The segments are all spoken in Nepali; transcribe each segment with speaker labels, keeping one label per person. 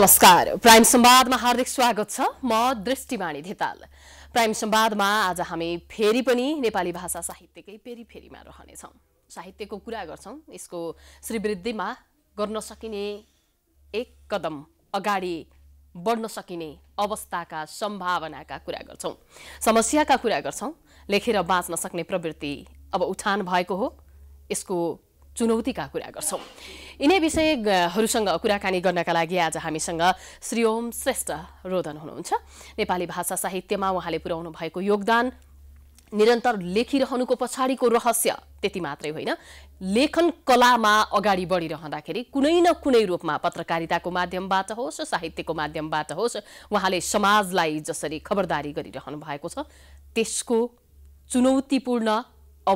Speaker 1: नमस्कार प्राइम संवादमा हार्दिक स्वागत छ म दृष्टिवाणी धेताल प्राइम संवादमा आज हामी फेरि पनि नेपाली भाषा साहित्यकै फेरि फेरिमा रहनेछौँ साहित्यको कुरा गर्छौँ यसको श्रीवृद्धिमा गर्न सकिने एक कदम अगाडि बढ्न सकिने अवस्थाका सम्भावनाका कुरा गर्छौँ समस्याका कुरा गर्छौँ लेखेर बाँच्न सक्ने प्रवृत्ति अब उठान भएको हो यसको चुनौतीका कुरा गर्छौँ यिनै विषयहरूसँग कुराकानी गर्नका लागि आज हामीसँग श्री ओम श्रेष्ठ रोदन हुनुहुन्छ नेपाली भाषा साहित्यमा उहाँले पुर्याउनु भएको योगदान निरन्तर लेखिरहनुको पछाडिको रहस्य त्यति मात्रै होइन लेखन कलामा अगाडि बढिरहँदाखेरि कुनै न कुनै रूपमा पत्रकारिताको माध्यमबाट होस् साहित्यको माध्यमबाट होस् उहाँले समाजलाई जसरी खबरदारी गरिरहनु भएको छ त्यसको चुनौतीपूर्ण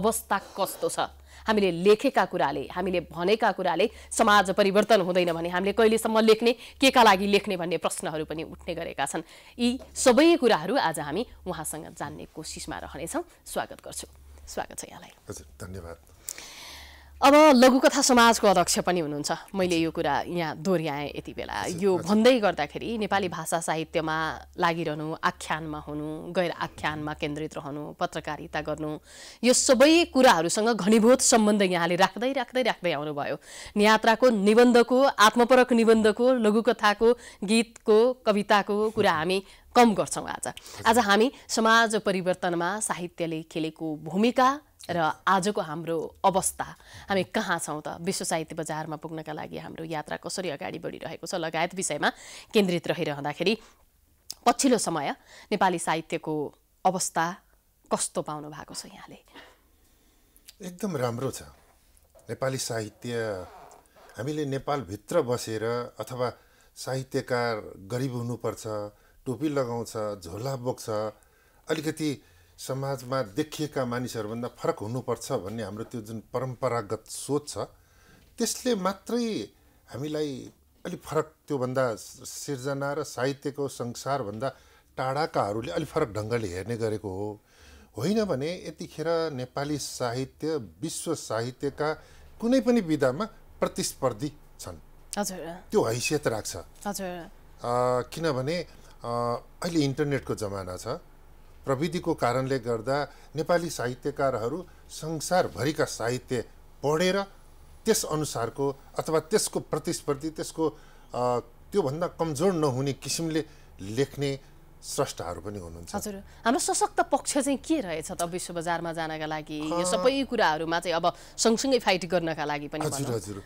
Speaker 1: अवस्था कस्तो छ हामीले लेखेका कुराले हामीले भनेका कुराले समाज परिवर्तन हुँदैन भने हामीले कहिलेसम्म लेख्ने के का लागि लेख्ने भन्ने प्रश्नहरू पनि उठ्ने गरेका छन् यी सबै कुराहरू आज हामी उहाँसँग जान्ने कोसिसमा रहनेछौँ स्वागत गर्छु स्वागत छ
Speaker 2: यहाँलाई हजुर धन्यवाद
Speaker 1: अब लघुकथा समाजको अध्यक्ष पनि हुनुहुन्छ मैले यो कुरा यहाँ दोहोऱ्याएँ यति बेला यो भन्दै गर्दाखेरि नेपाली भाषा साहित्यमा लागिरहनु आख्यानमा हुनु गैर आख्यानमा केन्द्रित रहनु पत्रकारिता गर्नु यो सबै कुराहरूसँग घनीभूत सम्बन्ध यहाँले राख्दै राख्दै राख्दै आउनुभयो नियात्राको निबन्धको आत्मपरक निबन्धको लघुकथाको गीतको कविताको कुरा हामी कम गर्छौँ आज आज हामी समाज परिवर्तनमा साहित्यले खेलेको भूमिका र आजको हाम्रो अवस्था हामी कहाँ छौँ त विश्व साहित्य बजारमा पुग्नका लागि हाम्रो यात्रा कसरी अगाडि बढिरहेको छ लगायत विषयमा केन्द्रित रहिरहँदाखेरि पछिल्लो समय नेपाली साहित्यको अवस्था कस्तो पाउनु भएको छ यहाँले
Speaker 2: एकदम राम्रो छ नेपाली साहित्य हामीले नेपालभित्र बसेर अथवा साहित्यकार गरिब हुनुपर्छ टोपी लगाउँछ झोला बोक्छ अलिकति समाजमा देखिएका मानिसहरूभन्दा फरक हुनुपर्छ भन्ने हाम्रो त्यो जुन परम्परागत सोच छ त्यसले मात्रै हामीलाई अलिक फरक त्योभन्दा सिर्जना र साहित्यको संसारभन्दा टाढाकाहरूले अलिक फरक ढङ्गले हेर्ने गरेको हो होइन भने यतिखेर नेपाली साहित्य विश्व साहित्यका कुनै पनि विधामा प्रतिस्पर्धी छन् त्यो हैसियत राख्छ किनभने अहिले इन्टरनेटको जमाना छ प्रविधिको कारणले गर्दा नेपाली साहित्यकारहरू संसारभरिका साहित्य पढेर त्यस अनुसारको अथवा त्यसको प्रतिस्पर्धी त्यसको त्योभन्दा कमजोर नहुने किसिमले लेख्ने स्रष्टाहरू पनि हुनुहुन्छ हजुर
Speaker 1: हाम्रो सशक्त पक्ष चाहिँ के रहेछ त विश्व बजारमा जानका लागि यो सबै कुराहरूमा चाहिँ अब सँगसँगै फाइट गर्नका लागि पनि हजुर हजुर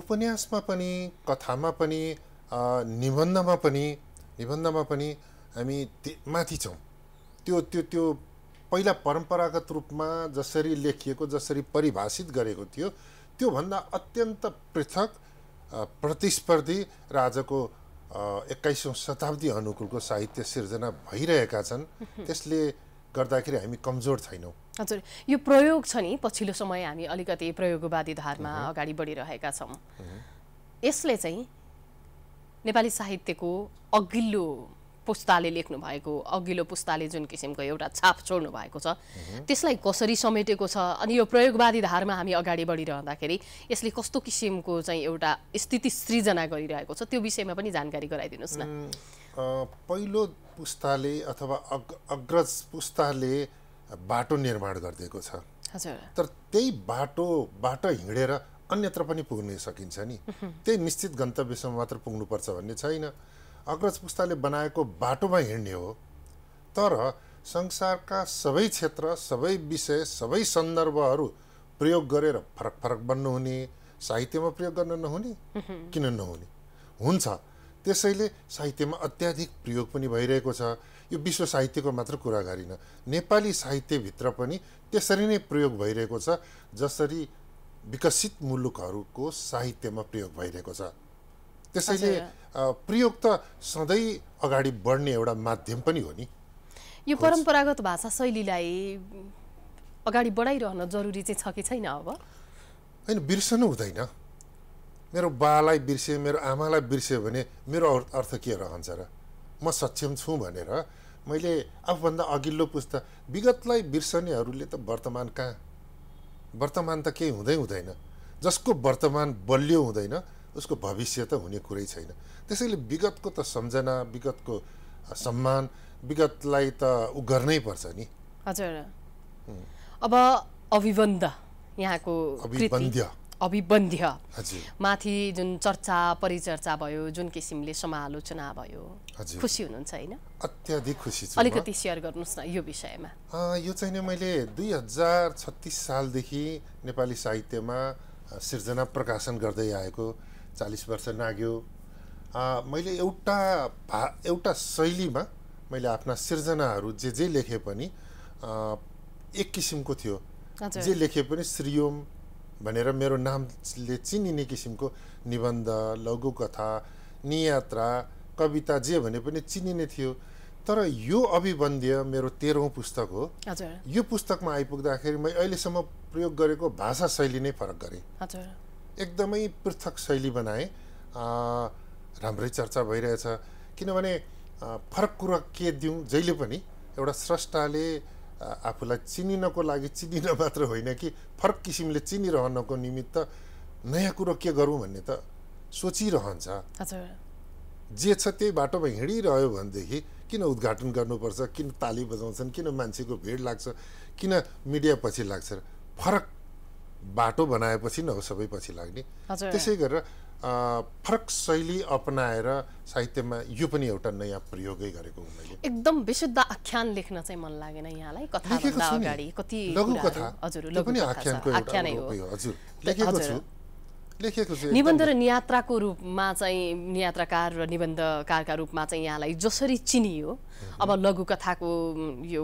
Speaker 2: उपन्यासमा पनि कथामा पनि निबन्धमा पनि निबन्धमा पनि हामी माथि छौँ त्यो त्यो त्यो पहिला परम्परागत रूपमा जसरी लेखिएको जसरी परिभाषित गरेको थियो त्योभन्दा अत्यन्त पृथक प्रतिस्पर्धी र आजको एक्काइसौँ शताब्दी अनुकूलको साहित्य सिर्जना भइरहेका छन् त्यसले गर्दाखेरि हामी कमजोर छैनौँ
Speaker 1: हजुर यो प्रयोग छ नि पछिल्लो समय हामी अलिकति प्रयोगवादी धारमा अगाडि बढिरहेका छौँ यसले चाहिँ नेपाली साहित्यको अघिल्लो पुस्ताले लेख्नु भएको अघिल्लो पुस्ताले जुन किसिमको एउटा छाप छोड्नु भएको छ त्यसलाई कसरी समेटेको छ अनि यो प्रयोगवादी धारमा हामी अगाडि बढिरहँदाखेरि यसले कस्तो किसिमको चाहिँ एउटा स्थिति सृजना गरिरहेको छ त्यो विषयमा पनि जानकारी गराइदिनुहोस् न
Speaker 2: पहिलो पुस्ताले अथवा अग्रज पुस्ताले बाटो निर्माण गरिदिएको छ तर त्यही बाटो बाटो हिँडेर अन्यत्र पनि पुग्न सकिन्छ नि त्यही निश्चित गन्तव्यसम्म मात्र पुग्नुपर्छ भन्ने छैन अग्रज पुस्ताले बनाएको बाटोमा हिँड्ने हो तर संसारका सबै क्षेत्र सबै विषय सबै सन्दर्भहरू प्रयोग गरेर फरक फरक बन्नुहुने साहित्यमा प्रयोग गर्न नहुने किन नहुने हुन्छ त्यसैले साहित्यमा अत्याधिक प्रयोग पनि भइरहेको छ यो विश्व साहित्यको मात्र कुरा गरिन नेपाली साहित्यभित्र पनि त्यसरी नै प्रयोग भइरहेको छ जसरी विकसित मुलुकहरूको साहित्यमा प्रयोग भइरहेको छ त्यसैले प्रयोग त सधैँ अगाडि बढ्ने एउटा माध्यम पनि हो नि
Speaker 1: यो परम्परागत भाषा शैलीलाई अगाडि बढाइरहन जरुरी चाहिँ छ कि छैन अब
Speaker 2: होइन बिर्सनु हुँदैन मेरो बालाई बिर्से मेरो आमालाई बिर्स्यो भने मेरो अर्थ के रहन्छ र म सक्षम छु भनेर मैले आफूभन्दा अघिल्लो पुस्ता विगतलाई बिर्सनेहरूले त वर्तमान कहाँ वर्तमान त केही हुँदै हुँदैन जसको वर्तमान बलियो हुँदैन उसको भविष्य त हुने कुरै छैन त्यसैले विगतको त सम्झना विगतको सम्मान विगतलाई त ऊ गर्नै पर्छ नि
Speaker 1: हजुर अब अभिबन्ध यहाँको अभिबन्ध्य अभिबन्ध्य माथि जुन चर्चा परिचर्चा भयो जुन किसिमले समालोचना भयो खुसी हुनुहुन्छ होइन
Speaker 2: अत्याधिक खुसी छु अलिकति
Speaker 1: सेयर गर्नुहोस् न यो विषयमा
Speaker 2: यो चाहिँ मैले दुई हजार छत्तिस सालदेखि नेपाली साहित्यमा सिर्जना प्रकाशन गर्दै आएको चालिस वर्ष नाग्यो मैले एउटा भा एउटा शैलीमा मैले आफ्ना सिर्जनाहरू जे जे लेखे पनि एक किसिमको थियो जे लेखे पनि श्रीयोम भनेर मेरो नामले चिनिने किसिमको निबन्ध लघुकथा नियात्रा कविता जे भने पनि चिनिने थियो तर यो अभिबन्ध्य मेरो तेह्रौँ पुस्तक हो यो पुस्तकमा आइपुग्दाखेरि मैले अहिलेसम्म प्रयोग गरेको भाषा शैली नै फरक गरेँ एकदमै पृथक शैली बनाएँ राम्रै चर्चा भइरहेछ किनभने फरक कुरा के दिउँ जहिले पनि एउटा स्रष्टाले आफूलाई चिनिनको लागि चिनिन मात्र होइन कि फरक किसिमले चिनिरहनको निमित्त नयाँ कुरो के गरौँ भन्ने त सोचिरहन्छ जे छ त्यही बाटोमा हिँडिरह्यो भनेदेखि किन उद्घाटन गर्नुपर्छ किन ताली बजाउँछन् किन मान्छेको भिड लाग्छ किन मिडिया पछि लाग्छ फरक बाटो बनाएपछि न हो सबै पछि लाग्ने त्यसै गरेर फरक शैली अपनाएर साहित्यमा यो पनि एउटा नयाँ प्रयोगै गरेको मैले
Speaker 3: एकदम
Speaker 1: विशुद्ध आख्यान लेख्न चाहिँ मन लागेन यहाँलाई कथा अगाडि कति लघु कथा
Speaker 2: हजुर आख्यानको एउटा हो हजुर लेखेको छु लेखेको निबन्ध
Speaker 1: र नियात्राको रूपमा चाहिँ नियात्राकार र निबन्धकारका रूपमा चाहिँ यहाँलाई जसरी चिनियो अब लघुकथाको यो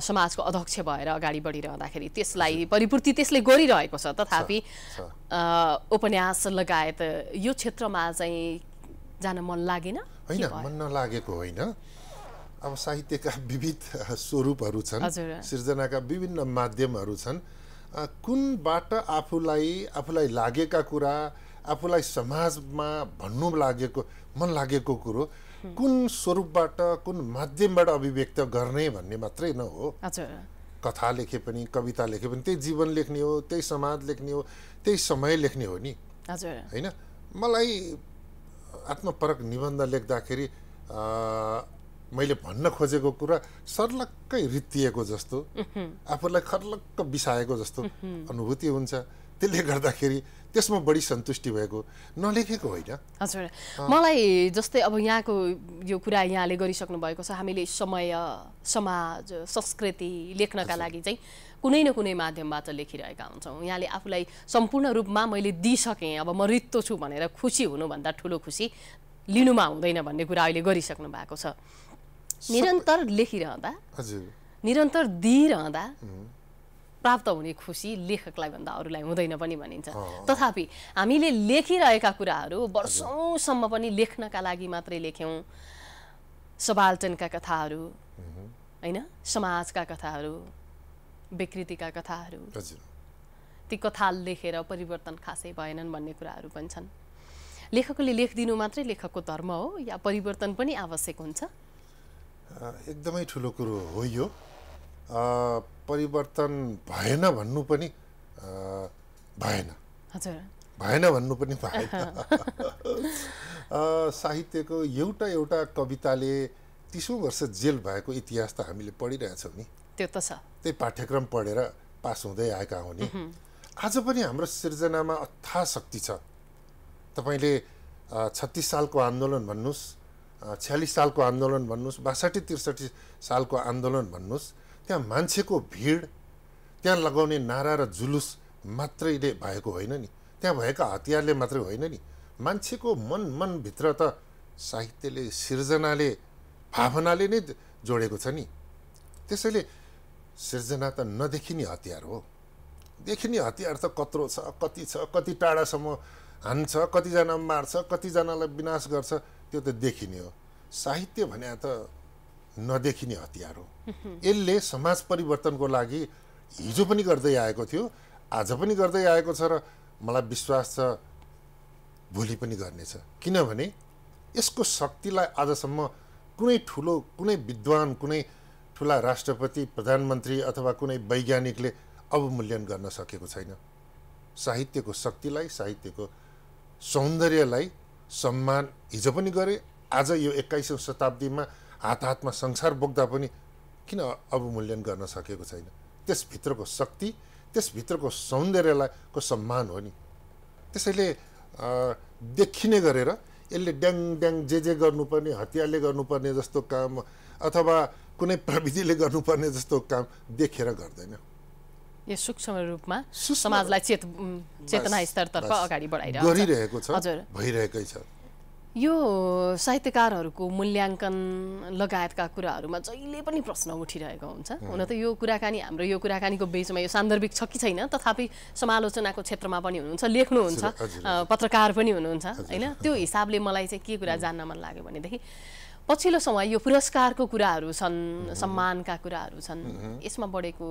Speaker 1: समाजको अध्यक्ष भएर अगाडि बढिरहँदाखेरि त्यसलाई परिपूर्ति त्यसले गरिरहेको छ तथापि उपन्यास लगायत यो क्षेत्रमा चाहिँ जान मन लागेन
Speaker 2: होइन मन नलागेको होइन अब साहित्यका विविध स्वरूपहरू छन् सृजनाका विभिन्न माध्यमहरू छन् कुनबाट आफूलाई आफूलाई लागेका कुरा आफूलाई समाजमा भन्नु लागेको मन लागेको कुरो कुन स्वरूपबाट कुन माध्यमबाट अभिव्यक्त गर्ने भन्ने मात्रै नहो कथा लेखे पनि कविता लेखे पनि त्यही जीवन लेख्ने हो त्यही समाज लेख्ने हो त्यही समय लेख्ने हो नि होइन मलाई आत्मपरक निबन्ध लेख्दाखेरि मैले भन्न खोजेको कुरा सर्लक्कै रित्तिएको जस्तो आफूलाई खर्लक्क बिसाएको जस्तो अनुभूति हुन्छ त्यसले गर्दाखेरि त्यसमा बढी सन्तुष्टि भएको नलेखेको होइन हजुर
Speaker 1: मलाई जस्तै अब यहाँको यो कुरा यहाँले गरिसक्नु भएको छ हामीले समय समाज संस्कृति लेख्नका लागि चाहिँ कुनै न कुनै माध्यमबाट लेखिरहेका हुन्छौँ यहाँले आफूलाई सम्पूर्ण रूपमा मैले दिइसकेँ अब म रित्तो छु भनेर खुसी हुनुभन्दा ठुलो खुसी लिनुमा हुँदैन भन्ने कुरा अहिले गरिसक्नु भएको छ निरन्तर लेखिरहँदा निरन्तर दिइरहँदा प्राप्त हुने खुसी लेखकलाई भन्दा अरूलाई हुँदैन पनि भनिन्छ तथापि हामीले लेखिरहेका कुराहरू वर्षौँसम्म पनि लेख्नका लागि मात्रै लेख्यौँ सबाल्टनका कथाहरू होइन समाजका कथाहरू विकृतिका कथाहरू ती कथा लेखेर परिवर्तन खासै भएनन् भन्ने कुराहरू पनि छन् लेखकले लेखिदिनु मात्रै लेखकको धर्म हो या परिवर्तन पनि आवश्यक हुन्छ
Speaker 2: एकदमै ठुलो कुरो हो यो परिवर्तन भएन भन्नु पनि भएन भएन भन्नु पनि भएन साहित्यको एउटा एउटा कविताले तिसौँ वर्ष जेल भएको इतिहास त हामीले पढिरहेछौँ नि त्यो त छ त्यही पाठ्यक्रम पढेर पास हुँदै आएका हो नि आज पनि हाम्रो सिर्जनामा अथा शक्ति छ तपाईँले छत्तिस सालको आन्दोलन भन्नुहोस् छ्यालिस सालको आन्दोलन भन्नुहोस् बासठी त्रिसठी सालको आन्दोलन भन्नुहोस् त्यहाँ मान्छेको भिड त्यहाँ लगाउने नारा र जुलुस मात्रैले भएको होइन नि त्यहाँ भएका हतियारले मात्रै होइन नि मान्छेको मन मनभित्र त साहित्यले सिर्जनाले भावनाले नै जोडेको छ नि त्यसैले सिर्जना त नदेखिने हतियार हो देखिने हतियार त कत्रो छ कति छ कति टाढासम्म हान्छ कतिजना मार्छ कतिजनालाई विनाश गर्छ त्यो त देखिने हो साहित्य भने त नदेखिने हतियार हो यसले समाज परिवर्तनको लागि हिजो पनि गर्दै आएको थियो आज पनि गर्दै आएको छ र मलाई विश्वास छ भोलि पनि गर्नेछ किनभने यसको शक्तिलाई आजसम्म कुनै ठुलो कुनै विद्वान कुनै ठुला राष्ट्रपति प्रधानमन्त्री अथवा कुनै वैज्ञानिकले अवमूल्यन गर्न सकेको छैन साहित्यको शक्तिलाई साहित्यको सौन्दर्यलाई सम्मान हिजो पनि गरे आज यो एक्काइसौँ शताब्दीमा हात हातमा संसार बोक्दा पनि किन अवमूल्यन गर्न सकेको छैन त्यसभित्रको शक्ति त्यसभित्रको सौन्दर्यलाई को सम्मान हो नि त्यसैले देखिने गरेर यसले ड्याङ ड्याङ जे जे गर्नुपर्ने हतियारले गर्नुपर्ने जस्तो काम अथवा कुनै प्रविधिले गर्नुपर्ने जस्तो काम देखेर गर्दैन
Speaker 1: यो सूक्ष्म रूपमा समाजलाई चेत चेतना स्तरतर्फ अगाडि बढाइरहेको
Speaker 2: छ हजुर भइरहेकै छ
Speaker 1: यो साहित्यकारहरूको मूल्याङ्कन लगायतका कुराहरूमा जहिले पनि प्रश्न उठिरहेको हुन्छ हुन त यो कुराकानी हाम्रो यो कुराकानीको बिचमा यो सान्दर्भिक छ कि छैन तथापि समालोचनाको क्षेत्रमा पनि हुनुहुन्छ लेख्नुहुन्छ पत्रकार पनि हुनुहुन्छ होइन त्यो हिसाबले मलाई चाहिँ के कुरा जान्न मन लाग्यो भनेदेखि पछिल्लो समय यो पुरस्कारको कुराहरू छन् सम्मानका कुराहरू छन् यसमा बढेको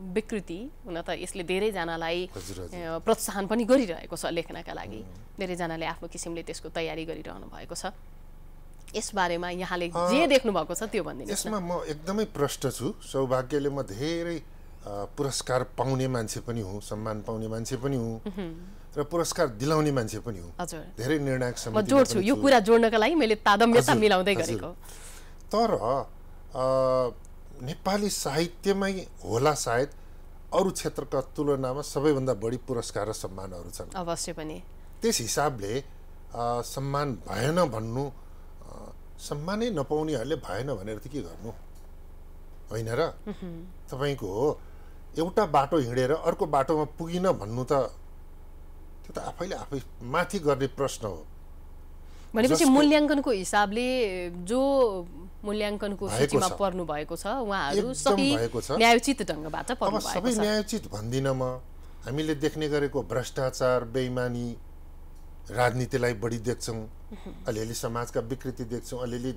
Speaker 1: विकृति हुन त यसले धेरैजनालाई प्रोत्साहन पनि गरिरहेको छ लेख्नका लागि धेरैजनाले आफ्नो किसिमले त्यसको तयारी गरिरहनु भएको छ यसबारेमा यहाँले जे देख्नु भएको छ त्यो
Speaker 2: भनिदिनु यसमा म एकदमै प्रष्ट छु सौभाग्यले म धेरै पुरस्कार पाउने मान्छे पनि हुँ सम्मान पाउने मान्छे पनि हुँ र पुरस्कार दिलाउने मान्छे पनि हुँ धेरै निर्णायक म जोड्छु यो कुरा
Speaker 1: जोड्नका लागि मैले तादम्यता मिलाउँदै गरेको
Speaker 2: तर नेपाली साहित्यमै होला सायद अरू क्षेत्रका तुलनामा सबैभन्दा बढी पुरस्कार र सम्मानहरू छन् अवश्य पनि त्यस हिसाबले सम्मान भएन भन्नु सम्मानै नपाउनेहरूले भएन भनेर त के गर्नु होइन र तपाईँको एउटा बाटो हिँडेर अर्को बाटोमा पुगिन भन्नु त त्यो त आफैले आफै माथि गर्ने प्रश्न हो
Speaker 1: भनेपछि मूल्याङ्कनको हिसाबले जो मूल्याङ्कनको सूचीमा पर्नु भएको छ उहाँहरू सही न्यायोचित ढङ्गबाट पर्नु भएको छ सबै न्यायोचित
Speaker 2: भन्दिनँ म हामीले देख्ने गरेको भ्रष्टाचार बेइमानी राजनीतिलाई बढी देख्छौँ अलिअलि समाजका विकृति देख्छौँ अलिअलि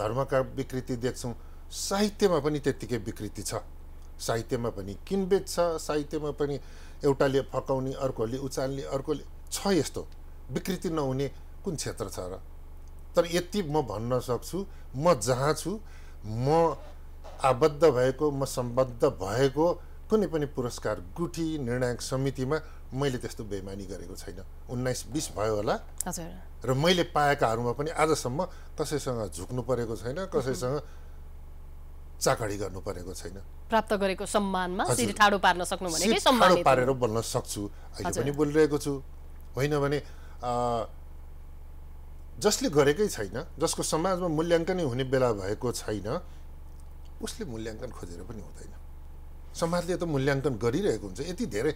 Speaker 2: धर्मका विकृति देख्छौँ साहित्यमा पनि त्यत्तिकै विकृति छ साहित्यमा पनि किनबेच छ साहित्यमा पनि एउटाले फकाउने अर्कोले उचाल्ने अर्कोले छ यस्तो विकृति नहुने कुन क्षेत्र छ र तर यति म भन्न सक्छु म जहाँ छु म आबद्ध भएको म सम्बद्ध भएको कुनै पनि पुरस्कार गुठी निर्णायक समितिमा मैले त्यस्तो बेमानी गरेको छैन उन्नाइस बिस भयो होला र मैले पाएकाहरूमा पनि आजसम्म कसैसँग झुक्नु परेको छैन कसैसँग चाकडी गर्नु परेको छैन
Speaker 1: प्राप्त गरेको सम्मानमा ठाडो पार्न सक्नु भनेकै ठाडो पारेर
Speaker 2: बोल्न सक्छु अहिले पनि बोलिरहेको छु होइन भने जसले गरेकै छैन जसको समाजमा मूल्याङ्कनै हुने बेला भएको छैन उसले मूल्याङ्कन खोजेर पनि हुँदैन समाजले त मूल्याङ्कन गरिरहेको हुन्छ यति धेरै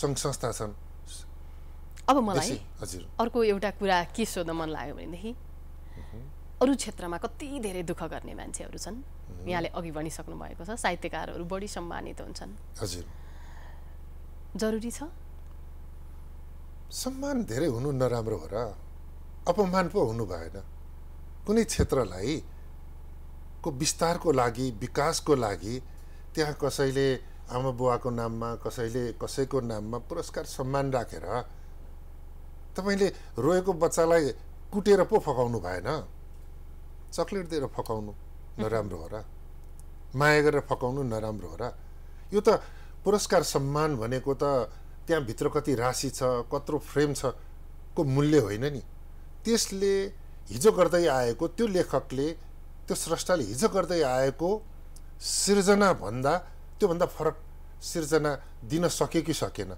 Speaker 2: सङ्घ संस्था छन् अब मलाई हजुर
Speaker 1: अर्को एउटा कुरा के सोध्न मन लाग्यो भनेदेखि अरू क्षेत्रमा कति धेरै दुःख गर्ने मान्छेहरू छन् यहाँले अघि भनिसक्नु भएको छ साहित्यकारहरू बढी सम्मानित हुन्छन् हजुर जरुरी छ
Speaker 2: सम्मान धेरै हुनु नराम्रो हो र अपमान पो हुनु भएन कुनै क्षेत्रलाई को विस्तारको लागि विकासको लागि त्यहाँ कसैले आमा बुवाको नाममा कसैले कसैको नाममा पुरस्कार सम्मान राखेर रा। तपाईँले रोएको बच्चालाई कुटेर पो फकाउनु भएन चक्लेट दिएर फकाउनु नराम्रो हो र माया गरेर फकाउनु नराम्रो हो र यो त पुरस्कार सम्मान भनेको त त्यहाँभित्र कति राशि छ कत्रो फ्रेम छ को मूल्य होइन नि त्यसले हिजो गर्दै आएको त्यो लेखकले त्यो स्रष्टाले हिजो गर्दै आएको सिर्जनाभन्दा त्योभन्दा फरक सिर्जना दिन सक्यो कि सकेन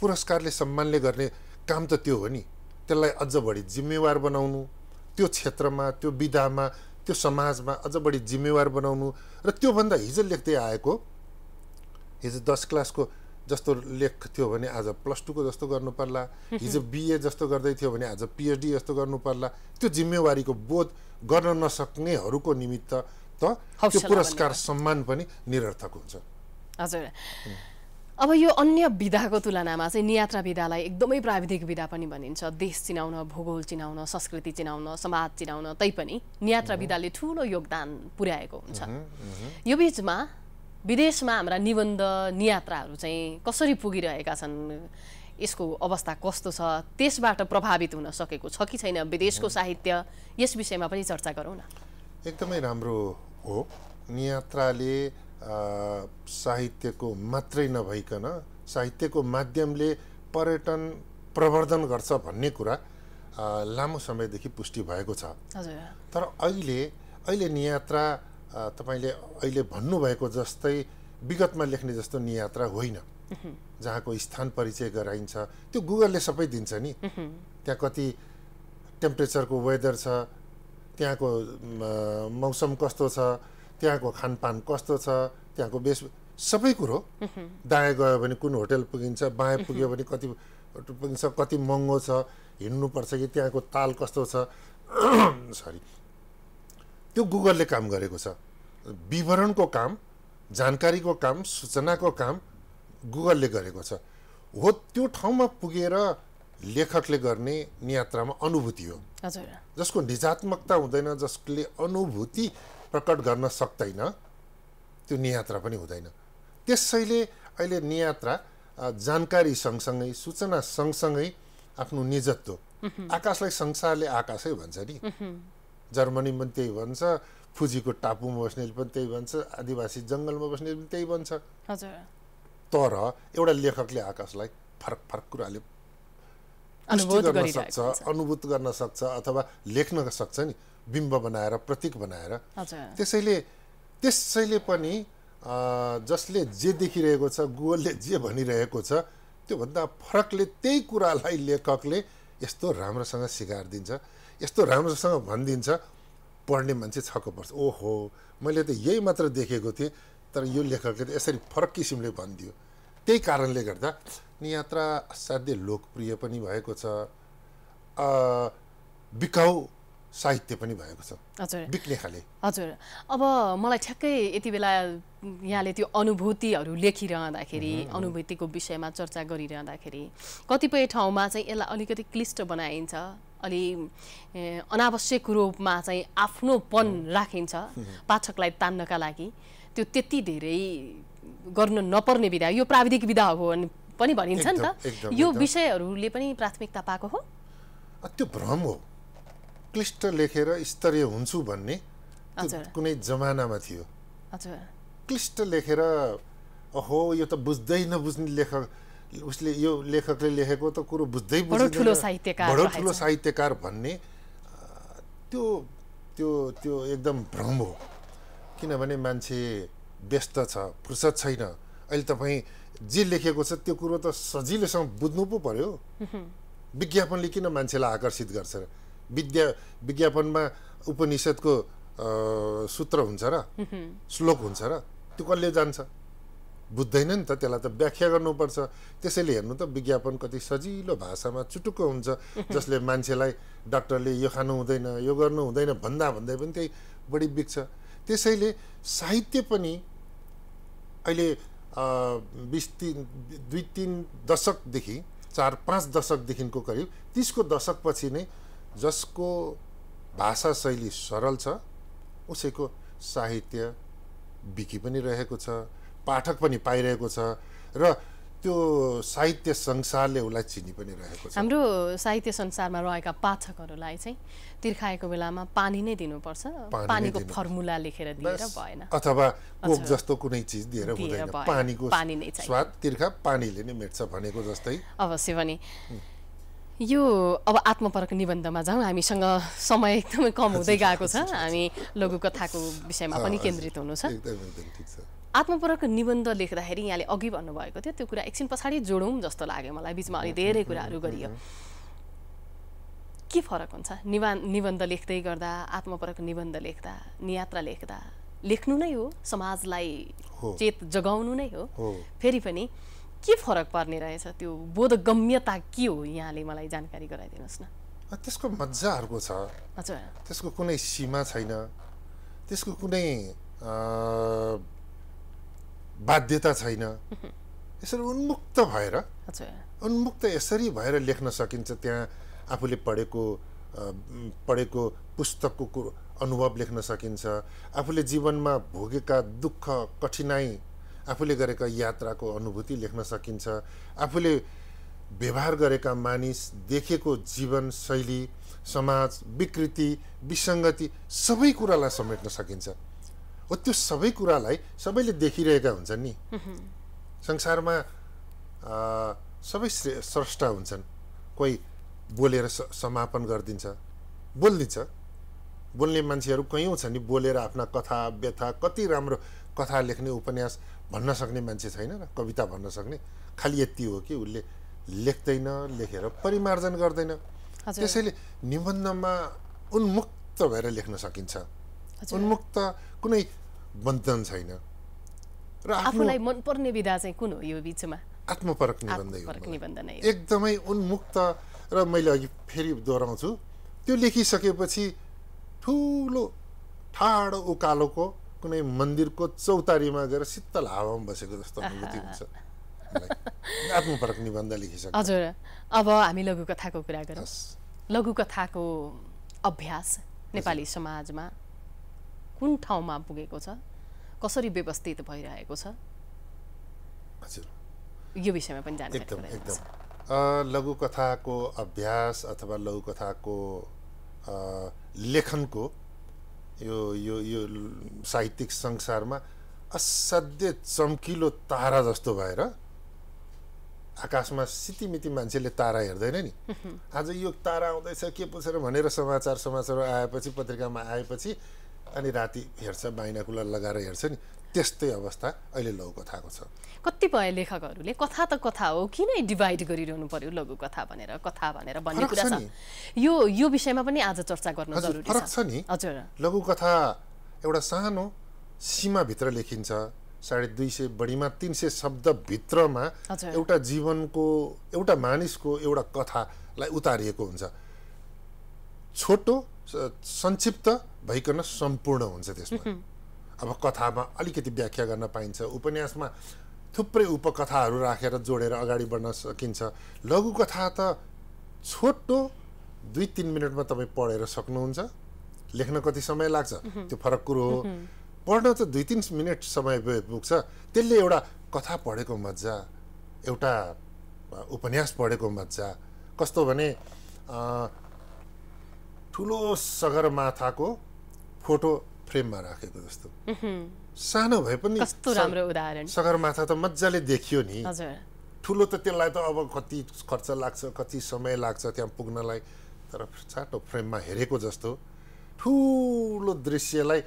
Speaker 2: पुरस्कारले सम्मानले गर्ने काम त त्यो हो नि त्यसलाई अझ बढी जिम्मेवार बनाउनु त्यो क्षेत्रमा त्यो विधामा त्यो समाजमा अझ बढी जिम्मेवार बनाउनु र त्योभन्दा हिजो लेख्दै आएको हिजो दस क्लासको जस्तो लेख थियो भने आज प्लस टूको जस्तो गर्नु पर्ला हिजो बिए जस्तो गर्दै थियो भने आज पिएचडी जस्तो गर्नु पर्ला त्यो जिम्मेवारीको बोध गर्न नसक्नेहरूको निमित्त त त्यो पुरस्कार सम्मान पनि निरर्थक हुन्छ
Speaker 1: हजुर अब यो अन्य विधाको तुलनामा चाहिँ नियात्रा विधालाई एकदमै प्राविधिक विधा पनि भनिन्छ देश चिनाउन भूगोल चिनाउन संस्कृति चिनाउन समाज चिनाउन तैपनि नियात्रा विधाले ठुलो योगदान पुर्याएको हुन्छ यो बिचमा विदेशमा हाम्रा निबन्ध नियात्राहरू चाहिँ कसरी पुगिरहेका छन् यसको अवस्था कस्तो छ त्यसबाट प्रभावित हुन सकेको छ कि छैन विदेशको साहित्य यस विषयमा पनि चर्चा गरौँ न
Speaker 2: एकदमै राम्रो हो नियात्राले साहित्यको मात्रै नभइकन साहित्यको माध्यमले पर्यटन प्रवर्धन गर्छ भन्ने कुरा लामो समयदेखि पुष्टि भएको छ तर अहिले अहिले नियात्रा तपाईँले अहिले भन्नुभएको जस्तै विगतमा लेख्ने जस्तो नियात्रा होइन जहाँको स्थान परिचय गराइन्छ त्यो गुगलले सबै दिन्छ नि त्यहाँ कति टेम्परेचरको वेदर छ त्यहाँको मौसम कस्तो छ त्यहाँको खानपान कस्तो छ त्यहाँको बेस सबै कुरो दायाँ गयो भने कुन होटल पुगिन्छ बायाँ पुग्यो भने कति पुगिन्छ कति महँगो छ हिँड्नुपर्छ कि त्यहाँको ताल कस्तो छ सरी त्यो गुगलले काम गरेको छ विवरणको काम जानकारीको काम सूचनाको काम गुगलले गरेको छ हो त्यो ठाउँमा पुगेर लेखकले गर्ने नियात्रामा अनुभूति हो जसको निजात्मकता हुँदैन जसले अनुभूति प्रकट गर्न सक्दैन त्यो नियात्रा पनि हुँदैन त्यसैले अहिले नियात्रा जानकारी सँगसँगै सूचना सँगसँगै आफ्नो निजत्व आकाशलाई संसारले आकाशै भन्छ नि जर्मनी पनि त्यही भन्छ फुजीको टापुमा बस्नेले पनि त्यही भन्छ आदिवासी जङ्गलमा बस्नेले पनि त्यही भन्छ तर एउटा लेखकले आकाशलाई फरक फरक कुराले
Speaker 3: पुष्टि गर्न सक्छ
Speaker 2: अनुभूत गर्न सक्छ अथवा लेख्न सक्छ नि बिम्ब बनाएर प्रतीक बनाएर त्यसैले त्यसैले पनि जसले जे देखिरहेको छ गुगलले जे भनिरहेको छ त्योभन्दा फरकले त्यही कुरालाई लेखकले यस्तो राम्रोसँग सिकार दिन्छ यस्तो राम्रोसँग भनिदिन्छ पढ्ने मान्छे छक्क पर्छ ओहो मैले त यही मात्र देखेको थिएँ तर यो लेखकले त यसरी फरक किसिमले भनिदियो त्यही कारणले गर्दा नियात्रा असाध्यै लोकप्रिय पनि भएको छ बिकाउ साहित्य पनि भएको छ हजुर बिक्ने खाले
Speaker 1: हजुर अब मलाई ठ्याक्कै यति बेला यहाँले त्यो अनुभूतिहरू लेखिरहँदाखेरि अनुभूतिको विषयमा चर्चा गरिरहँदाखेरि कतिपय ठाउँमा चाहिँ यसलाई अलिकति क्लिष्ट बनाइन्छ अलि अनावश्यक रूपमा चाहिँ आफ्नोपन राखिन्छ पाठकलाई तान्नका लागि त्यो त्यति धेरै गर्न नपर्ने विधा यो प्राविधिक विधा हो पनि भनिन्छ नि त यो विषयहरूले पनि प्राथमिकता पाएको हो
Speaker 2: त्यो भ्रम हो क्लिष्ट लेखेर स्तरीय हुन्छु भन्ने कुनै जमानामा थियो क्लिष्ट लेखेर अहो यो त बुझ्दै नबुझ्ने लेखक उसले यो लेखकले लेखेको त कुरो बुझ्दै ठुलो साहित्यकार बडो ठुलो साहित्यकार भन्ने त्यो त्यो त्यो एकदम भ्रम हो किनभने मान्छे व्यस्त छ फुर्सद छैन अहिले तपाईँ जे लेखेको छ त्यो कुरो त सजिलोसँग बुझ्नु पो पर्यो विज्ञापनले किन मान्छेलाई आकर्षित गर्छ र विद्या विज्ञापनमा उपनिषद्को सूत्र हुन्छ र श्लोक हुन्छ र त्यो कसले जान्छ बुझ्दैन नि त त्यसलाई त व्याख्या गर्नुपर्छ त्यसैले हेर्नु त विज्ञापन कति सजिलो भाषामा चुटुक्क हुन्छ जसले मान्छेलाई डाक्टरले यो खानु हुँदैन यो गर्नु हुँदैन भन्दा भन्दै पनि त्यही बढी बिक्छ त्यसैले साहित्य पनि अहिले बिस तिन दुई तिन दशकदेखि चार पाँच दशकदेखिको करिब तिसको दशकपछि नै जसको भाषा शैली सरल छ उसैको साहित्य बिकी पनि रहेको छ पाठक पनि पाइरहेको छ र त्यो साहित्य संसारले उसलाई चिनि पनि रहेको छ हाम्रो
Speaker 1: साहित्य संसारमा रहेका पाठकहरूलाई चाहिँ तिर्खाएको बेलामा पानी नै दिनुपर्छ पानीको फर्मुला लेखेर दिएर भएन अथवा
Speaker 2: कोक जस्तो कुनै चिज दिएर हुँदैन पानीको पानी नै स्वाद तिर्खा पानीले नै मेट्छ भनेको जस्तै
Speaker 1: अवश्य पनि यो अब आत्मपरक निबन्धमा जाउँ हामीसँग समय एकदमै कम हुँदै गएको छ हामी लघुकथाको विषयमा पनि केन्द्रित हुनु छ आत्मपरक निबन्ध लेख्दाखेरि यहाँले अघि भन्नुभएको थियो त्यो कुरा एकछिन पछाडि जोडौँ जस्तो लाग्यो मलाई बिचमा अलि धेरै कुराहरू गरियो के फरक हुन्छ निवा निबन्ध लेख्दै गर्दा आत्मपरक निबन्ध लेख्दा नियात्रा लेख्दा लेख्नु नै हो समाजलाई चेत जगाउनु नै हो, फेरि पनि के फरक पर्ने रहेछ त्यो बोधगम्यता के हो यहाँले मलाई जानकारी गराइदिनुहोस् न
Speaker 2: त्यसको मजा अर्को छ त्यसको कुनै सीमा छैन त्यसको कुनै बाध्यता छैन यसरी उन्मुक्त भएर उन्मुक्त यसरी भएर लेख्न सकिन्छ त्यहाँ आफूले पढेको पढेको पुस्तकको अनुभव लेख्न सकिन्छ आफूले जीवनमा भोगेका दुःख कठिनाई आफूले गरेका यात्राको अनुभूति लेख्न सकिन्छ आफूले व्यवहार गरेका मानिस देखेको जीवनशैली समाज विकृति विसङ्गति सबै कुरालाई समेट्न सकिन्छ हो त्यो सबै कुरालाई सबैले देखिरहेका हुन्छन् नि संसारमा सबै स्रष्टा हुन्छन् कोही बोलेर समापन गरिदिन्छ बोलिदिन्छ बोल्ने मान्छेहरू कैयौँ छन् नि बोलेर आफ्ना कथा व्यथा कति राम्रो कथा लेख्ने उपन्यास भन्न सक्ने मान्छे छैन र कविता भन्न सक्ने खालि यति हो कि उसले लेख्दैन लेखेर परिमार्जन गर्दैन त्यसैले निबन्धमा उन्मुक्त भएर लेख्न सकिन्छ उन्मुक्त कुनै बन्धन छैन
Speaker 1: र आफूलाई मनपर्ने विधा चाहिँ कुन हो यो बिचमा
Speaker 2: आत्मपरक निबन्ध एकदमै उन्मुक्त र मैले अघि फेरि दोहोऱ्याउँछु त्यो लेखिसकेपछि ठुलो ठाडो उकालोको कुनै मन्दिरको चौतारीमा गएर शीतल हावामा बसेको जस्तो अनुभूति हुन्छ आत्मपरक निबन्ध लेखिसक्यो हजुर
Speaker 1: अब हामी लघुकथाको कुरा गरौँ लघुकथाको अभ्यास नेपाली समाजमा कुन ठाउँमा पुगेको छ कसरी व्यवस्थित भइरहेको छ यो विषयमा पनि
Speaker 2: एकदम लघुकथाको अभ्यास अथवा लघुकथाको लेखनको यो यो यो साहित्यिक संसारमा असाध्य चम्किलो तारा जस्तो भएर आकाशमा सितिमिति मान्छेले तारा हेर्दैन नि आज यो तारा आउँदैछ के पुछेर भनेर समाचार समाचार आएपछि पत्रिकामा आएपछि अनि राति हेर्छ बाहिनाकुलर लगाएर हेर्छ नि त्यस्तै अवस्था अहिले लघुकथाको छ
Speaker 1: कतिपय लेखकहरूले कथा त कथा हो किन डिभाइड गरिरहनु पर्यो लघुकथा भनेर कथा भनेर भन्ने कुरा छ यो यो विषयमा पनि आज चर्चा गर्न जरुरी छ
Speaker 2: नि हजुर लघुकथा एउटा सानो सीमाभित्र लेखिन्छ साढे दुई सय बढीमा तिन सय शब्दभित्रमा एउटा जीवनको एउटा मानिसको एउटा कथालाई उतारिएको हुन्छ छोटो संक्षिप्त भइकन सम्पूर्ण हुन्छ त्यसमा अब कथामा अलिकति व्याख्या गर्न पाइन्छ उपन्यासमा थुप्रै उपकथाहरू राखेर जोडेर अगाडि बढ्न सकिन्छ लघुकथा त छोटो दुई तिन मिनटमा तपाईँ पढेर सक्नुहुन्छ लेख्न कति समय लाग्छ त्यो फरक कुरो हो पढ्न त दुई तिन मिनट समय पुग्छ त्यसले एउटा कथा पढेको मजा एउटा उपन्यास पढेको मजा कस्तो भने ठुलो सगरमाथाको फोटो फ्रेममा राखेको जस्तो सानो भए पनि उदाहरण सगरमाथा त मजाले देखियो नि ठुलो त त्यसलाई त अब कति खर्च लाग्छ कति समय लाग्छ त्यहाँ पुग्नलाई तर साटो फ्रेममा हेरेको जस्तो ठुलो दृश्यलाई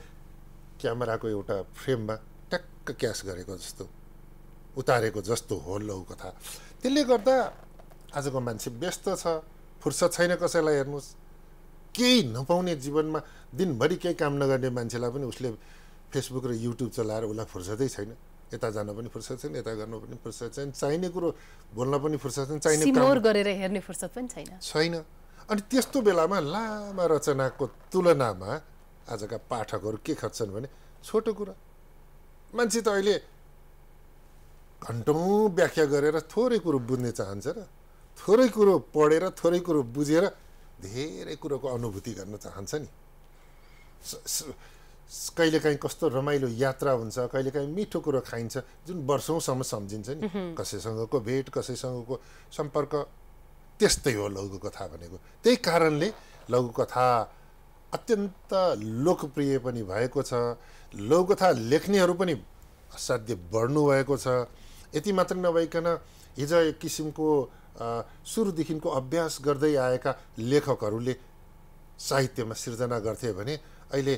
Speaker 2: क्यामेराको एउटा फ्रेममा ट्याक्क क्यास गरेको जस्तो उतारेको जस्तो हो लौ कथा त्यसले गर्दा आजको मान्छे व्यस्त छ फुर्सद छैन कसैलाई हेर्नुहोस् केही नपाउने जीवनमा दिनभरि केही काम नगर्ने मान्छेलाई पनि उसले फेसबुक र युट्युब चलाएर उसलाई फुर्सदै छैन यता जान पनि फुर्सद छैन यता गर्न पनि फुर्सद छैन चाहिने कुरो बोल्न पनि फुर्सद छैन चाहिने
Speaker 1: गरेर हेर्ने फुर्सद पनि छैन
Speaker 2: छैन अनि त्यस्तो बेलामा लामा रचनाको तुलनामा आजका पाठकहरू के खज्छन् भने छोटो कुरा मान्छे त अहिले घन्टौँ व्याख्या गरेर थोरै कुरो बुझ्ने चाहन्छ र थोरै कुरो पढेर थोरै कुरो बुझेर धेरै कुरोको अनुभूति गर्न चाहन्छ नि कहिलेकाहीँ कस्तो रमाइलो यात्रा हुन्छ कहिलेकाहीँ मिठो कुरो खाइन्छ जुन वर्षौँसम्म सम्झिन्छ नि कसैसँगको भेट कसैसँगको सम्पर्क त्यस्तै हो लघुकथा भनेको त्यही कारणले लघुकथा अत्यन्त लोकप्रिय पनि भएको छ लघुकथा लेख्नेहरू पनि असाध्य बढ्नु भएको छ यति मात्र नभइकन हिजो एक किसिमको सुरुदेखिको अभ्यास गर्दै आएका लेखकहरूले साहित्यमा सिर्जना गर्थे भने अहिले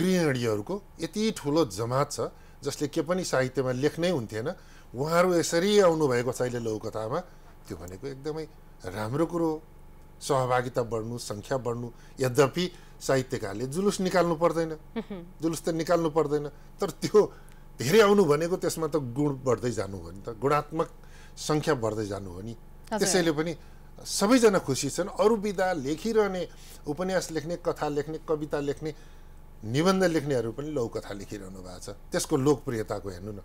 Speaker 2: गृहिणीहरूको यति ठुलो जमात छ जसले के पनि साहित्यमा लेख्नै हुन्थेन उहाँहरू यसरी आउनुभएको छ अहिले लौकथामा त्यो भनेको एकदमै राम्रो कुरो हो सहभागिता बढ्नु सङ्ख्या बढ्नु यद्यपि साहित्यकारले जुलुस निकाल्नु पर्दैन जुलुस त निकाल्नु पर्दैन तर त्यो धेरै आउनु भनेको त्यसमा त गुण बढ्दै जानु हो नि त गुणात्मक सङ्ख्या बढ्दै जानु हो नि त्यसैले पनि सबैजना खुसी छन् अरू विधा लेखिरहने उपन्यास लेख्ने कथा लेख्ने कविता लेख्ने निबन्ध लेख्नेहरू पनि लौकथा लेखिरहनु भएको छ त्यसको लोकप्रियताको हेर्नु न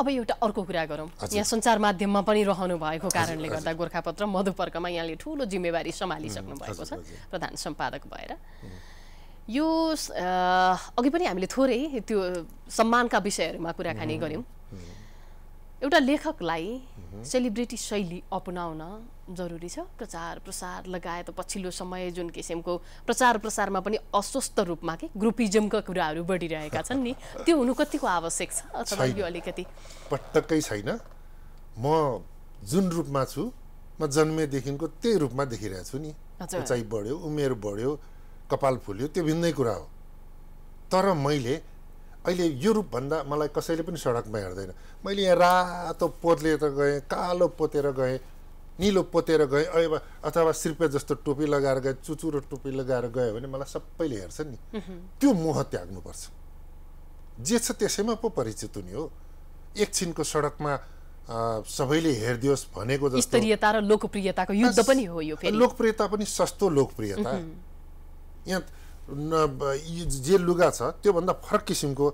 Speaker 1: अब एउटा अर्को कुरा गरौँ यहाँ सञ्चार माध्यममा पनि रहनु भएको कारणले गर्दा गोर्खापत्र मधुपर्कमा यहाँले ठुलो जिम्मेवारी सम्हालिसक्नु भएको छ प्रधान सम्पादक भएर यो अघि पनि हामीले थोरै त्यो सम्मानका विषयहरूमा कुराकानी गऱ्यौँ एउटा लेखकलाई सेलिब्रिटी शैली अपनाउन जरुरी छ प्रचार प्रसार लगायत पछिल्लो समय जुन किसिमको प्रचार प्रसारमा पनि अस्वस्थ रूपमा के ग्रुपिजमका कुराहरू बढिरहेका छन् नि त्यो हुनु कतिको आवश्यक छ अथवा यो अलिकति
Speaker 2: पटक्कै छैन म जुन रूपमा छु म जन्मेदेखिको त्यही रूपमा देखिरहेको छु नि उचाइ बढ्यो उमेर बढ्यो कपाल फुल्यो त्यो भिन्नै कुरा हो तर मैले अहिले यो रूपभन्दा मलाई कसैले पनि सडकमा हेर्दैन मैले यहाँ रातो त गएँ कालो पोतेर गएँ निलो पोतेर गएँ अब अथवा सिर्पे जस्तो टोपी लगाएर गएँ चुचुरो टोपी लगाएर गयो भने मलाई सबैले हेर्छ नि त्यो मोह त्याग्नुपर्छ जे छ त्यसैमा पो परिचित हुने हो एकछिनको सडकमा सबैले हेरिदियोस् भनेको जस्तो
Speaker 1: र लोकप्रियताको युद्ध पनि हो यो
Speaker 2: लोकप्रियता पनि सस्तो लोकप्रियता यहाँ जे लुगा छ त्योभन्दा फरक किसिमको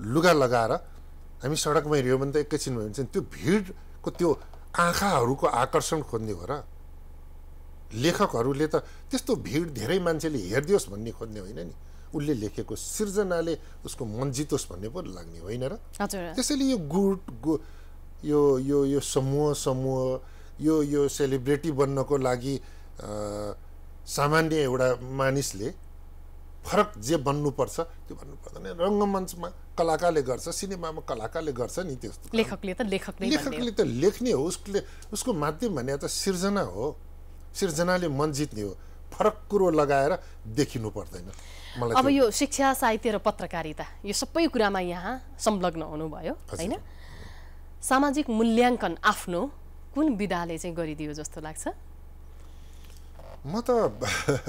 Speaker 2: लुगा लगाएर हामी सडकमा हिँड्यौँ भने त एकैछिन भयो भने चाहिँ त्यो भिडको त्यो आँखाहरूको आकर्षण खोज्ने हो र लेखकहरूले त त्यस्तो भिड धेरै मान्छेले हेरिदियोस् भन्ने खोज्ने होइन नि उसले लेखेको सिर्जनाले उसको मन जितोस् भन्ने पो लाग्ने होइन र त्यसैले यो गुड गु यो यो यो समूह समूह यो यो सेलिब्रेटी बन्नको लागि सामान्य एउटा मानिसले फरक जे बन्नुपर्छ त्यो भन्नु पर्दैन रङ्गमञ्चमा कलाकारले गर्छ सिनेमामा कलाकारले गर्छ नि त्यस्तो
Speaker 1: लेखकले त लेखकले लेखकले
Speaker 2: त लेख्ने हो उसले उसको माध्यम भने त सिर्जना हो सिर्जनाले मन जित्ने हो फरक कुरो लगाएर देखिनु पर्दैन अब यो
Speaker 1: शिक्षा साहित्य र पत्रकारिता यो सबै कुरामा यहाँ संलग्न हुनुभयो होइन सामाजिक मूल्याङ्कन आफ्नो कुन विधाले चाहिँ गरिदियो जस्तो लाग्छ
Speaker 2: म त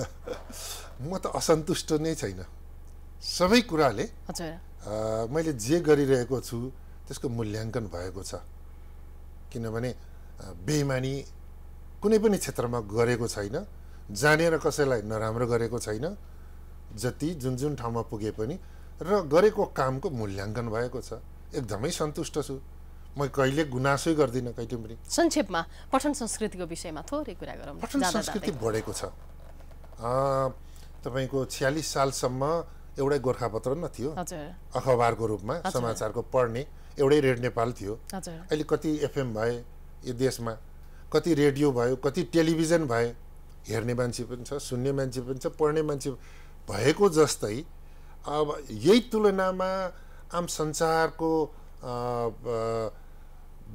Speaker 2: म त असन्तुष्ट नै छैन सबै कुराले मैले जे गरिरहेको छु त्यसको मूल्याङ्कन भएको छ किनभने बेइमानी कुनै पनि क्षेत्रमा गरेको छैन जानेर कसैलाई नराम्रो गरेको छैन जति जुन जुन ठाउँमा पुगे पनि र गरेको कामको मूल्याङ्कन भएको छ एकदमै सन्तुष्ट छु म कहिले गुनासै गर्दिनँ कहिले पनि
Speaker 1: संक्षेपमा पठन संस्कृतिको विषयमा थोरै कुरा गरौँ पठन संस्कृति
Speaker 2: बढेको छ तपाईँको छ्यालिस सालसम्म एउटै गोर्खापत्र न थियो अखबारको रूपमा समाचारको पढ्ने एउटै रेड नेपाल थियो अहिले कति एफएम भए यो देशमा कति रेडियो भयो कति टेलिभिजन भए हेर्ने मान्छे पनि छ सुन्ने मान्छे पनि छ पढ्ने मान्छे भएको जस्तै अब यही तुलनामा आम संसारको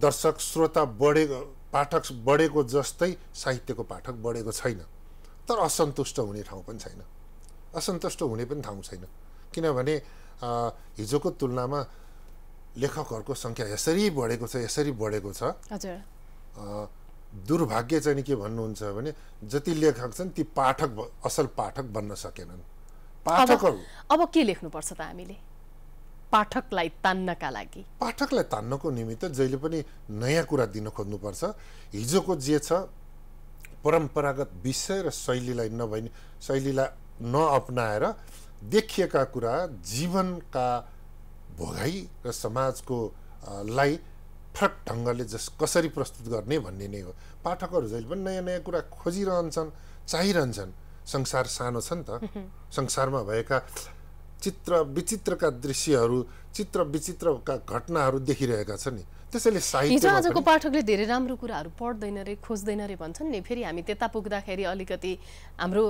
Speaker 2: दर्शक श्रोता बढेको पाठक बढेको जस्तै साहित्यको पाठक बढेको छैन तर असन्तुष्ट हुने ठाउँ पनि छैन असन्तुष्ट हुने पनि ठाउँ छैन किनभने हिजोको तुलनामा लेखकहरूको सङ्ख्या यसरी बढेको छ यसरी बढेको
Speaker 3: छ
Speaker 2: दुर्भाग्य चाहिँ के भन्नुहुन्छ भने जति लेखक छन् ती पाठक असल पाठक बन्न सकेनन् पाठकहरू
Speaker 1: अब के लेख्नुपर्छ त हामीले पाठकलाई तान्नका लागि
Speaker 2: पाठकलाई तान्नको निमित्त जहिले पनि नयाँ कुरा दिन खोज्नुपर्छ हिजोको जे छ परम्परागत विषय र शैलीलाई नभइ शैलीलाई नअपनाएर देखिएका कुरा जीवनका भोगाई र समाजको लाई फरक ढङ्गले जस कसरी प्रस्तुत गर्ने भन्ने नै हो पाठकहरू जहिले पनि नयाँ नयाँ कुरा खोजिरहन्छन् चाहिरहन्छन् संसार सानो छ नि त संसारमा भएका चित्र विचित्रका दृश्यहरू चित्र विचित्रका घटनाहरू देखिरहेका छन् नि त्यसैले हिजो आजको
Speaker 1: पाठकले धेरै राम्रो कुराहरू पढ्दैन रे खोज्दैन रे भन्छन् नि फेरि हामी त्यता पुग्दाखेरि अलिकति हाम्रो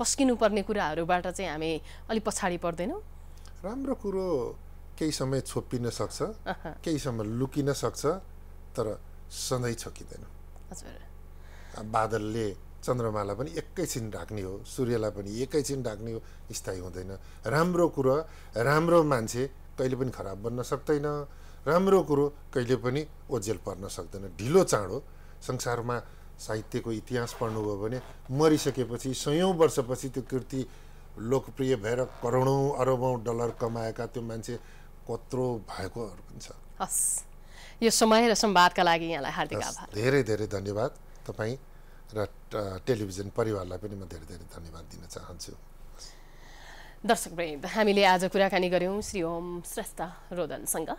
Speaker 1: पस्किनु पर्ने कुराहरूबाट चाहिँ हामी अलिक पछाडि पर्दैनौँ
Speaker 2: राम्रो कुरो केही समय छोपिन सक्छ केही समय लुकिन सक्छ तर सधैँ छकिँदैन हजुर बादलले चन्द्रमालाई पनि एकैछिन ढाक्ने हो सूर्यलाई पनि एकैछिन ढाक्ने हो स्थायी हुँदैन राम्रो कुरो राम्रो मान्छे कहिले पनि खराब बन्न सक्दैन राम्रो कुरो कहिले पनि ओझेल पर्न सक्दैन ढिलो चाँडो संसारमा साहित्यको इतिहास पढ्नुभयो भने मरिसकेपछि सयौँ वर्षपछि त्यो कृति लोकप्रिय भएर करोडौँ अरबौँ डलर कमाएका त्यो मान्छे कत्रो भएकोहरू पनि छ
Speaker 1: हस् यो समय र संवादका लागि यहाँलाई हार्दिक आभार
Speaker 2: धेरै धेरै धन्यवाद तपाईँ र टेलिभिजन परिवारलाई पनि म धेरै धेरै धन्यवाद दिन चाहन्छु
Speaker 1: दर्शकवृन्द हामीले आज कुराकानी गऱ्यौँ श्री ओम श्रेष्ठ रोदनसँग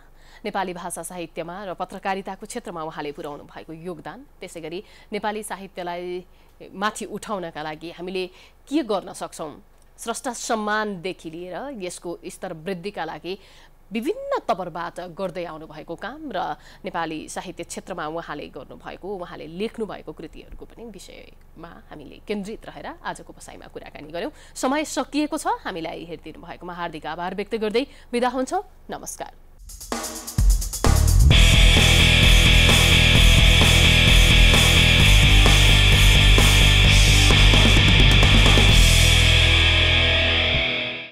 Speaker 1: नेपाली भाषा साहित्यमा र पत्रकारिताको क्षेत्रमा उहाँले पुर्याउनु भएको योगदान त्यसै गरी नेपाली साहित्यलाई माथि उठाउनका लागि हामीले के गर्न सक्छौँ स्रष्टा सम्मानदेखि लिएर यसको स्तर वृद्धिका लागि विभिन्न तबरबाट गर्दै आउनुभएको काम र नेपाली साहित्य क्षेत्रमा उहाँले गर्नुभएको उहाँले लेख्नु भएको कृतिहरूको पनि विषयमा हामीले केन्द्रित रहेर आजको बसाइमा कुराकानी गऱ्यौँ समय सकिएको छ हामीलाई हेरिदिनु भएकोमा हार्दिक आभार व्यक्त गर्दै विदा हुन्छौँ नमस्कार